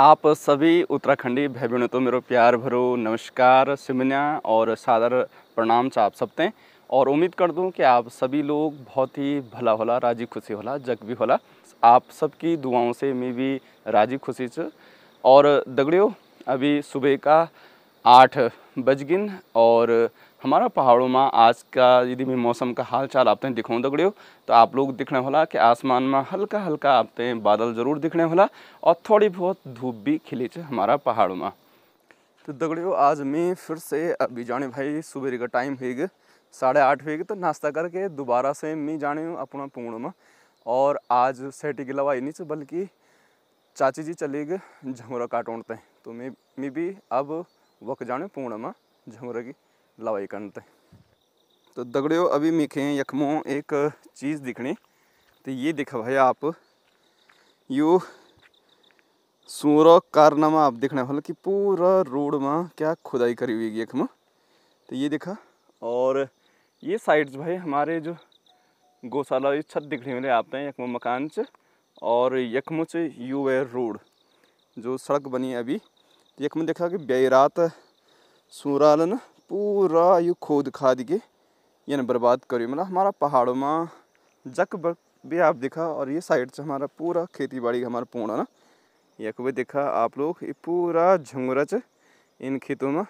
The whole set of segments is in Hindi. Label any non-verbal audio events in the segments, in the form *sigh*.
आप सभी उत्तराखंडी भाई बहनों तो मेरे प्यार भरो नमस्कार सिमन्या और सादर प्रणाम च आप सबते और उम्मीद कर दूँ कि आप सभी लोग बहुत ही भला होला राजी खुशी होला जग भी होला आप सबकी दुआओं से मैं भी राजी खुशी च और दगड़ियों अभी सुबह का आठ बजगिन और हमारा पहाड़ों में आज का यदि मैं मौसम का हाल चाल आपते दिखाऊँ दगड़ियों तो, तो आप लोग दिखने होला कि आसमान में हल्का हल्का आपते बादल ज़रूर दिखने होला और थोड़ी बहुत धूप भी खिली है हमारा पहाड़ों में तो दगड़ियों आज मैं फिर से अभी जाने भाई सुबह का टाइम है साढ़े आठ बजे तो नाश्ता करके दोबारा से मैं जाने हूँ अपना पूर्ण में और आज सेटी के अलावा नहीं बल्कि चाची जी चले गए झमरा काटोड़ते तो मैं मैं भी अब वक जाने पूर्णमा की लवाई करते तो दगड़ियों अभी मिखे यखमो एक चीज़ दिखनी तो ये दिख भाई आप यू सूर कारनामा आप दिखने वाले कि पूरा रोड में क्या खुदाई करी हुई यखम तो ये दिखा और ये साइड्स भाई हमारे जो गौशाला छत दिखने वाले आते हैं यखम मकान च और यखमो च यू वे रोड जो सड़क बनी अभी तो यख में देखा कि बेरात सूरालन पूरा यू खोद खाद के यानी बर्बाद करी मतलब हमारा पहाड़ों में जक भी आप देखा और ये साइड से हमारा पूरा खेती बाड़ी हमारा पूर्ण ना यख भी देखा आप लोग ये पूरा झुंगरा इन खेतों में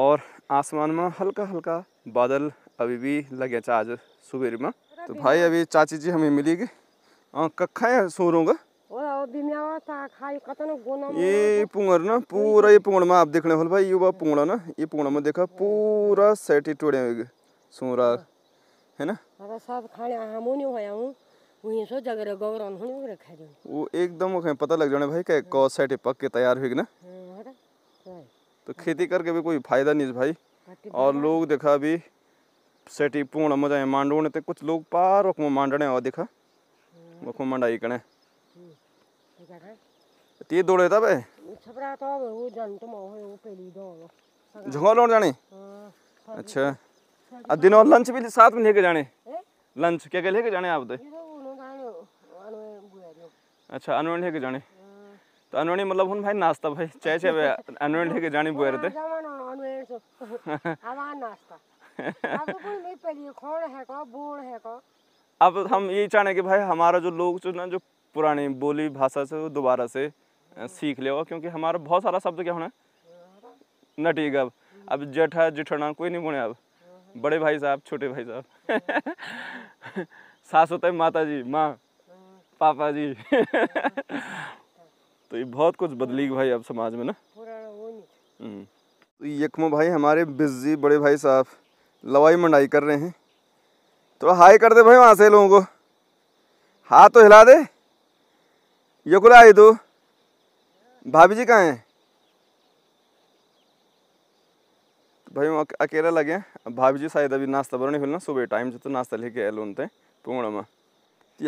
और आसमान में हल्का हल्का बादल अभी भी लगे आज सुबह में तो भाई अभी चाची जी हमें मिलेगी कखा है सोरों का ये पुंगड़ ना पूरा ये पुंगड़ में आप देखने होल भाई युवा पुंगड़ा ना ये पुंगड़ा में देखा हाँ। पूरा सेट ही टोड़े सोरा हाँ। है ना सब खाने हमो नहीं होया हूँ वहीं सो जगरे गौरन होने रे खा वो एकदम वो कहें पता लग जाने भाई क्या हाँ। कॉस सेट पक के तैयार हुए ना तो खेती करके भी कोई फायदा नहीं भाई और लोग देखा भी सेटी पूर्ण मजा मांडो ने तो कुछ लोग पार वख मांडने और देखा वख मांडाई कने ती दौड़े तब छपरा तो वो जन तो मोह वो पहली दौड़ो झंगो लौट जाने अच्छा अब दिनों लंच भी साथ में लेके जाने लंच क्या क्या लेके जाने आप दे तो अच्छा अनवन लेके जाने हाँ। तो अनवणी मतलब उन भाई नाश्ता भाई चाय चाय अनवण लेके जाने बुआ रहते तो, *laughs* तो अब हम यही चाहने कि भाई हमारा जो लोग जो ना जो पुरानी बोली भाषा से दोबारा से सीख ले क्योंकि हमारा बहुत सारा शब्द क्या होना नटीग अब अब जेठा जिठना कोई नहीं बोले अब बड़े भाई साहब छोटे भाई साहब सास होता तो है माता जी माँ पापा जी तो ये बहुत कुछ बदली भाई अब समाज में ना हम्म। तो यखमो भाई हमारे बिजी बड़े भाई साहब लवाई मंडाई कर रहे हैं थोड़ा तो हाई कर दे भाई वहाँ से लोगों को हाथ तो हिला दे यकुला आई तू भाभी जी कहाँ हैं भाई हम अकेला लगे भाभी जी शायद अभी नाश्ता फिर ना सुबह टाइम से तो नाश्ता लेके आए थे पूर्ण में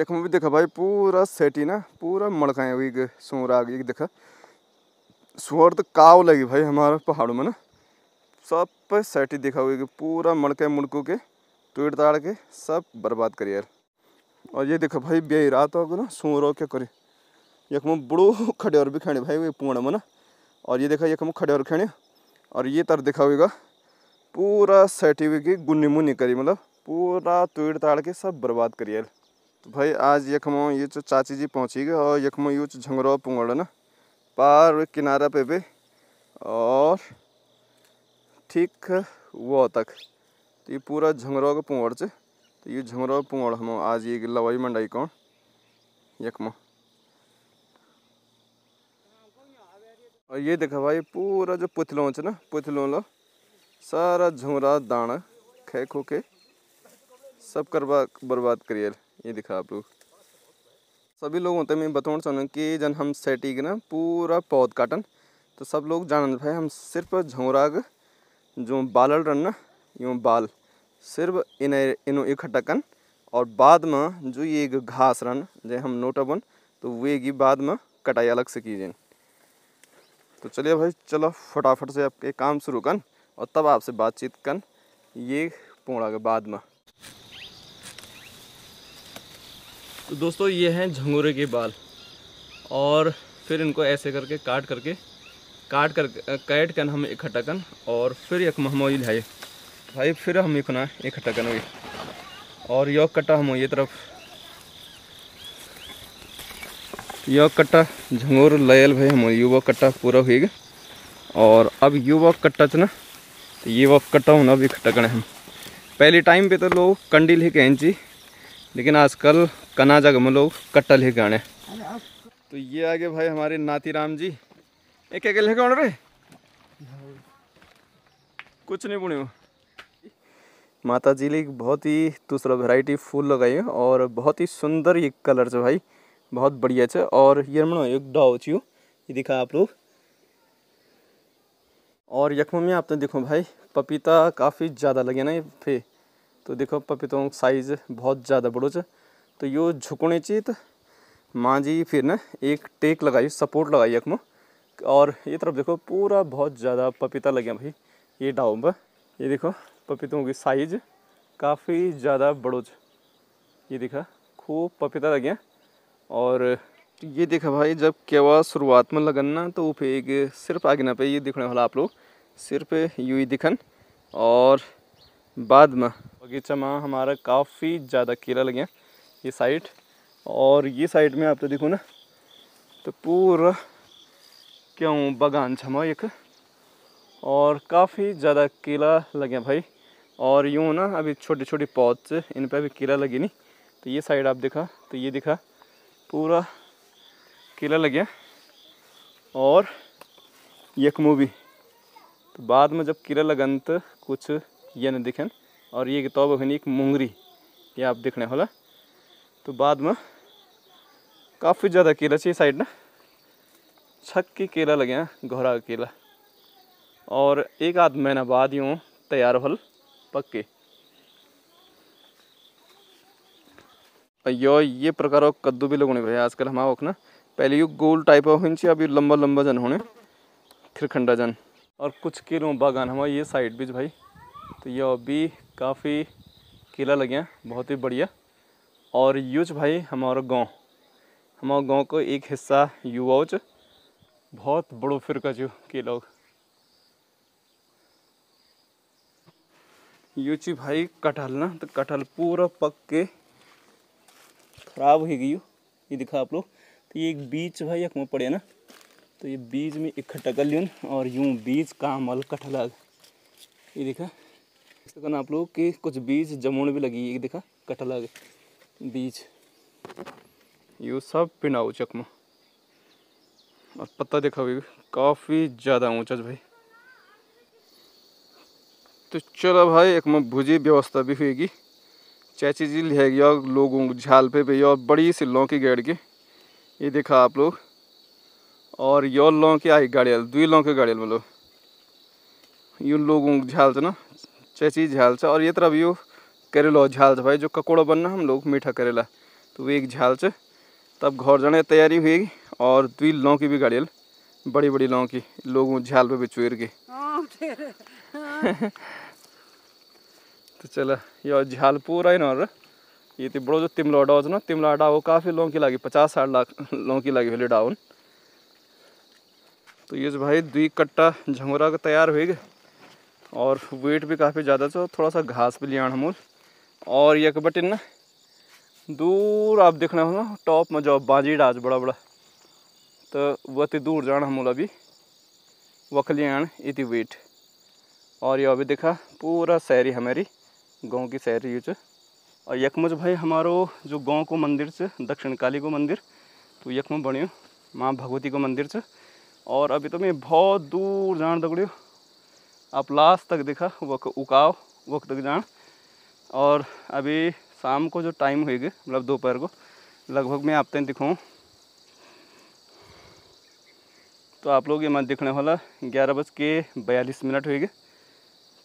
यख में भी देखा भाई पूरा सेटी ना पूरा मड़का है सूर आ गई देखा सूर तो काव लगी भाई हमारा पहाड़ों में ना सब पे सेटी देखा हुई पूरा मड़के मुड़कों के टूट ताड़ के सब बर्बाद करिए और ये देखो भाई बेही रात हो ना हो क्या करे यख यखम बड़ो खड्योर भी खेण्यो भाई पूर्ण मन और ये देखा यखम खड्योर खेण्यो और ये तर देखा हुएगा पूरा हुई वेगी गुन्नी मुन्नी करी मतलब पूरा तोड़ ताड़ के सब बर्बाद करिए तो भाई आज यख मो ये जो चाची जी पहुँची गए और यख मो यू झंगरो पुंगड़ ना पार किनारा पे भी और ठीक वो तक तो ये पूरा झंगरो का पुंगड़ च तो ये झंगरो पुंगड़ हम आज ये लवाई मंडाई कौन मो और ये देखो भाई पूरा जो पुतलों से ना पुतलों लो सारा झुमरा दाना खे खो के सब करवा बर्बाद करिए ये दिखा आप लोग सभी लोगों तक मैं बताना चाहूँगा कि जन हम सेटी के ना पूरा पौध काटन तो सब लोग जानन भाई हम सिर्फ झोंरा जो बालल रन ना यूँ बाल सिर्फ इन इन इकट्ठा कन और बाद में जो ये घास रन जो हम नोटा बन तो वे की बाद में कटाई अलग से कीजिए तो चलिए भाई चलो फटाफट से आपके काम शुरू कर और तब आपसे बातचीत कर ये पोड़ा के बाद में तो दोस्तों ये हैं झंगूरे के बाल और फिर इनको ऐसे करके काट करके काट कर कैट कर हम इकट्ठा कर और फिर एक महमोई लाए भाई फिर हम इकना इकट्ठा कर और यो कट्टा हम ये तरफ यह कट्टा झंगोर लयल भाई हम युवा कट्टा पूरा हुएगा और अब युवा कट्टा चना तो ये वक्त कट्टा होना भी इकट्ठा करें हम पहले टाइम पे तो लोग कंडी लेके जी लेकिन आजकल कना जगह में लोग कट्टा लेके आने तो ये आगे भाई हमारे नाती राम जी एक एक लेके आने रे कुछ नहीं बुने माता जी ने बहुत ही दूसरा वेराइटी फूल लगाई और बहुत ही सुंदर ये कलर जो भाई बहुत बढ़िया छ और मनो एक डाव छ ये दिखा आप लोग और यखमा में आपने देखो भाई पपीता काफ़ी ज़्यादा लगे ना ये फे तो देखो पपीतों साइज बहुत ज़्यादा बड़ो छ तो यो झुकने चाहिए तो माँ जी फिर ना एक टेक लगाई सपोर्ट लगाई यखमो और ये तरफ देखो पूरा बहुत ज़्यादा पपीता लगे भाई ये डाव में ये देखो पपीतों की साइज काफ़ी ज़्यादा बड़ो ये देखा खूब पपीता लगे और ये देखा भाई जब केवा शुरुआत में लगन ना तो फिर एक सिर्फ आगे ना पे ये दिखने वाला आप लोग सिर्फ यू ही दिखन और बाद में बगीचा में हमारा काफ़ी ज़्यादा केला लगे ये साइड और ये साइड में आप तो देखो ना तो पूरा क्यों बगान छमा एक और काफ़ी ज़्यादा केला लगे भाई और यूँ ना अभी छोटे छोटे पौध इन पर अभी केला लगे नहीं तो ये साइड आप देखा तो ये दिखा पूरा केला लग गया और यकमू भी तो बाद में जब किला लगन तो कुछ ये न दिखन और ये किताब अखन एक मुंगरी ये आप देखने होला तो बाद में काफ़ी ज़्यादा केला चाहिए साइड ना छक के केला लगे हैं घोरा केला और एक आध महीना बाद यूँ तैयार होल पक्के अयो ये प्रकार कद्दू भी लगोने भैया आजकल हमारा ना पहले यू गोल टाइप हो हिंची लंबा लंबा जन होने खिरखंडा जन और कुछ किलो बागान हमारे ये साइड बीच भाई तो यो भी काफ़ी किला लगे हैं बहुत ही बढ़िया और यूज भाई हमारा गांव हमारा गांव को एक हिस्सा च बहुत बड़ो का जो के लोग यूची भाई कटहल ना तो कटहल पूरा पक के खराब हो गई हो ये दिखा आप लोग तो ये एक बीज भाई में पड़े ना तो ये बीज में इकट्ठा कर लियो और यूँ बीज कट लाग ये देखा इस कहना आप लोग कि कुछ बीज जमुन भी लगी ये देखा लाग बीज यू सब पिनाऊ चकमा और पत्ता देखा भी काफ़ी ज़्यादा ऊँचा भाई तो चलो भाई एक में भुजी व्यवस्था भी होगी चैची झील है यो लोगों झाल पे पे यो बड़ी सी लौकी गेड़ की ये देखा आप लोग और यो लौकी आई गाड़ियाल दुई लौके गाड़ियाल मतलब यू लोगों झाल से ना चैची झाल से और ये तरफ यू करेला झाल से भाई जो ककोड़ा बनना हम लोग मीठा करेला तो वो एक झाल से तब घर जाने तैयारी हुई और दुई लौकी भी गाड़ियाल बड़ी बड़ी लौकी लोगों झाल पे भी चुर के हाँ, *laughs* चल यो झाल पूरा ही नर ये तो बड़ो जो तिमला डाव ना तिमला वो काफ़ी लोगों की लगी पचास साठ लाख लोगों की लगी वाली डाउन तो ये जो भाई दुई कट्टा झंगोरा का तैयार हुई और वेट भी काफ़ी ज़्यादा चो थोड़ा सा घास भी लिया हमूल और एक बटिन ना दूर आप देखना हो ना टॉप में जो बाजी डाज बड़ा बड़ा तो वह तो दूर जाना हमूल अभी वख लियान इति वेट और ये अभी देखा पूरा शहरी हमारी गांव की सैर ये और यखम भाई हमारो जो गांव को मंदिर से दक्षिण काली को मंदिर तो यखम बण्यो माँ भगवती को मंदिर से और अभी तो मैं बहुत दूर जान दगड़ियो आप लास्ट तक देखा वक उकाओ वक तक जान और अभी शाम को जो टाइम होएगी मतलब दोपहर को लगभग मैं आप तक दिखाऊँ तो आप लोग ये मत दिखने वाला ग्यारह बज के बयालीस मिनट होएगी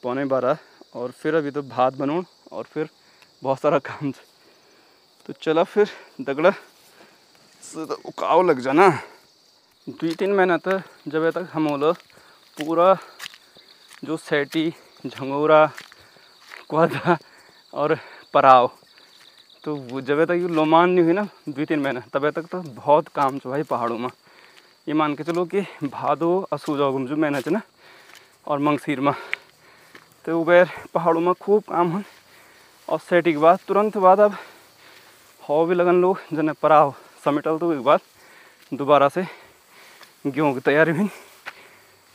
पौने बारह और फिर अभी तो भात बनो और फिर बहुत सारा काम था तो चला फिर दगड़ा तो उकाव लग जाना दो तीन महीना तक तो जब तक हम लोग पूरा जो सेटी झंगोरा क्वादा और पराव तो वो जब तक ये लोमान नहीं हुई ना दुई तीन महीना तब तक तो बहुत काम चो भाई पहाड़ों में ये मान के चलो कि भादो असूजा गुमजू महीना है ना और मंगसीर में तो उबेर पहाड़ों में खूब काम हो और सेटिक बाद तुरंत बाद अब हो भी लगन लोग जने पराव समेटल तो एक बार दोबारा से गेहूँ की तैयारी हुई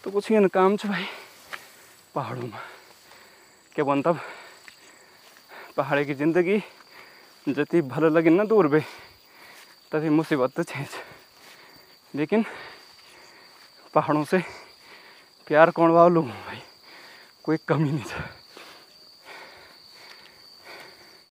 तो कुछ ही काम छ भाई पहाड़ों में के बन तब पहाड़े की जिंदगी जति भले लगे ना दूर बे तभी मुसीबत तो छे लेकिन पहाड़ों से प्यार कौन वाव लोग भाई quick community.